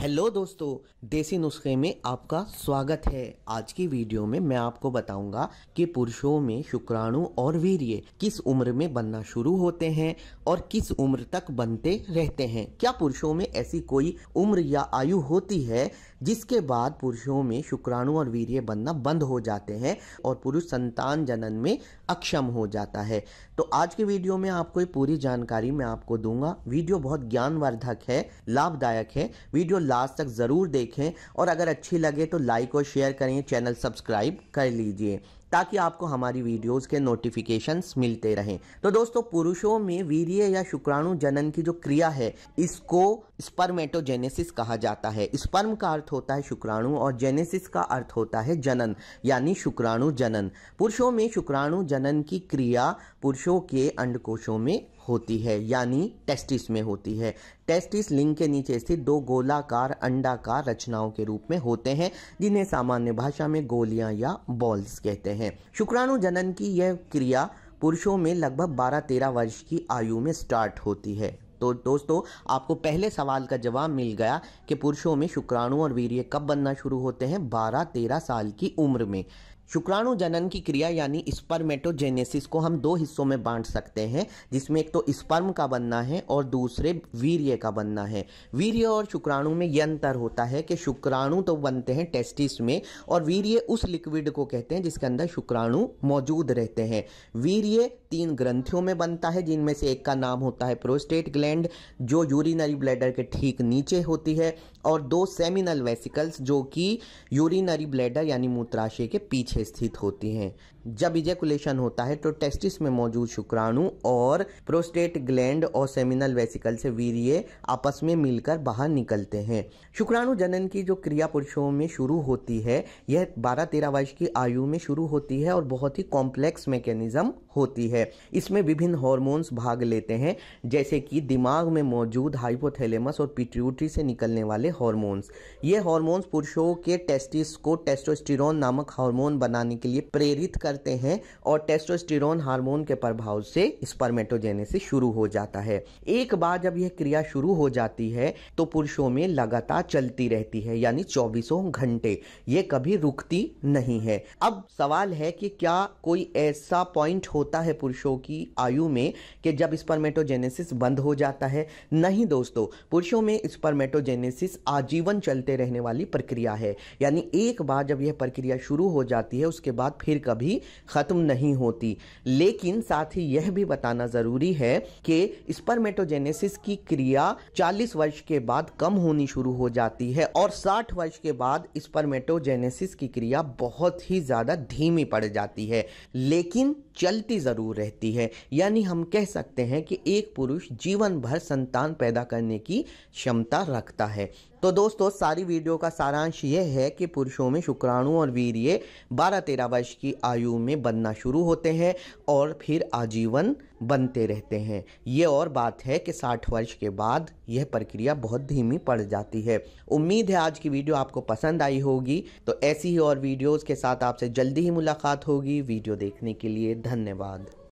hello दोस्तों देसी नुस्खे में आपका स्वागत है आज की वीडियो में मैं आपको बताऊंगा कि पुरुषों में शुक्राणु और वीर्य किस उम्र में बनना शुरू होते हैं और किस उम्र तक बनते रहते हैं क्या पुरुषों में ऐसी कोई उम्र या आयु होती है जिसके बाद पुरुषों में शुक्राणु और वीर्य बनना बंद हो जाते हैं और पुरुष संतान जनन में अक्षम हो जाता है तो आज के वीडियो में आपको पूरी जानकारी मैं आपको दूंगा वीडियो बहुत ज्ञानवर्धक है लाभदायक है वीडियो लास्ट तक ज़रूर देखें और अगर अच्छी लगे तो लाइक और शेयर करें चैनल सब्सक्राइब कर लीजिए ताकि आपको हमारी वीडियोस के नोटिफिकेशंस मिलते रहें तो दोस्तों पुरुषों में वीर्य या शुक्राणु जनन की जो क्रिया है इसको स्पर्मेटोजेनेसिस कहा जाता है स्पर्म का अर्थ होता है शुक्राणु और जेनेसिस का अर्थ होता है जनन यानी शुक्राणु जनन पुरुषों में शुक्राणु जनन की क्रिया पुरुषों के अंडकोशों में होती है यानी टेस्टिस में होती है टेस्टिस लिंग के नीचे स्थित दो गोलाकार अंडाकार रचनाओं के रूप में होते हैं जिन्हें सामान्य भाषा में गोलियां या बॉल्स कहते हैं हैं शुक्राणु जनन की यह क्रिया पुरुषों में लगभग 12-13 वर्ष की आयु में स्टार्ट होती है तो दोस्तों आपको पहले सवाल का जवाब मिल गया कि पुरुषों में शुक्राणु और वीर्य कब बनना शुरू होते हैं 12-13 साल की उम्र में शुक्राणु जनन की क्रिया यानी स्पर्मेटोजेनेसिस को हम दो हिस्सों में बांट सकते हैं जिसमें एक तो स्पर्म का बनना है और दूसरे वीर्य का बनना है वीर्य और शुक्राणु में यह अंतर होता है कि शुक्राणु तो बनते हैं टेस्टिस में और वीर्य उस लिक्विड को कहते हैं जिसके अंदर शुक्राणु मौजूद रहते हैं वीर्य तीन ग्रंथियों में बनता है जिनमें से एक का नाम होता है प्रोस्टेट ग्लैंड जो यूरिनरी ब्लैडर के ठीक नीचे होती है और दो सेमिनल वेसिकल्स जो कि यूरिनरी ब्लैडर यानी मूत्राशय के पीछे से स्थित होती हैं जब इजेकुलेशन होता है तो टेस्टिस में मौजूद शुक्राणु और प्रोस्टेट ग्लैंड और सेमिनल वेसिकल से वीरिय आपस में मिलकर बाहर निकलते हैं शुक्राणु जनन की जो क्रिया पुरुषों में शुरू होती है यह बारह तेरह वर्ष की आयु में शुरू होती है और बहुत ही कॉम्प्लेक्स मैकेनिज्म होती है इसमें विभिन्न हॉर्मोन्स भाग लेते हैं जैसे कि दिमाग में मौजूद हाइपोथेलेमस और पिट्यूटरी से निकलने वाले हॉर्मोन्स ये हॉर्मोन्स पुरुषों के टेस्टिस को टेस्टोस्टिरोन नामक हार्मोन बनाने के लिए प्रेरित करते हैं और टेस्टोस्टेरोन हार्मोन के प्रभाव से स्पर्मेटोजेनेसिस शुरू हो जाता है एक बार जब यह क्रिया शुरू हो जाती है तो पुरुषों में लगातार चलती रहती है यानी चौबीसों घंटे ये कभी रुकती नहीं है अब सवाल है कि क्या कोई ऐसा पॉइंट होता है पुरुषों की आयु में कि जब स्पर्मेटोजेनेसिस बंद हो जाता है नहीं दोस्तों पुरुषों में स्पर्मेटोजेनेसिस आजीवन चलते रहने वाली प्रक्रिया है यानी एक बार जब यह प्रक्रिया शुरू हो जाती है उसके बाद फिर कभी ख़त्म नहीं होती लेकिन साथ ही यह भी बताना ज़रूरी है कि स्पर्मेटोजेनेसिस की क्रिया 40 वर्ष के बाद कम होनी शुरू हो जाती है और 60 वर्ष के बाद स्पर्मेटोजेनेसिस की क्रिया बहुत ही ज़्यादा धीमी पड़ जाती है लेकिन चलती ज़रूर रहती है यानी हम कह सकते हैं कि एक पुरुष जीवन भर संतान पैदा करने की क्षमता रखता है तो दोस्तों सारी वीडियो का सारांश यह है कि पुरुषों में शुक्राणु और वीर्य बारह तेरह वर्ष की आयु में बनना शुरू होते हैं और फिर आजीवन बनते रहते हैं ये और बात है कि साठ वर्ष के बाद यह प्रक्रिया बहुत धीमी पड़ जाती है उम्मीद है आज की वीडियो आपको पसंद आई होगी तो ऐसी ही और वीडियोज़ के साथ आपसे जल्दी ही मुलाकात होगी वीडियो देखने के लिए धन्यवाद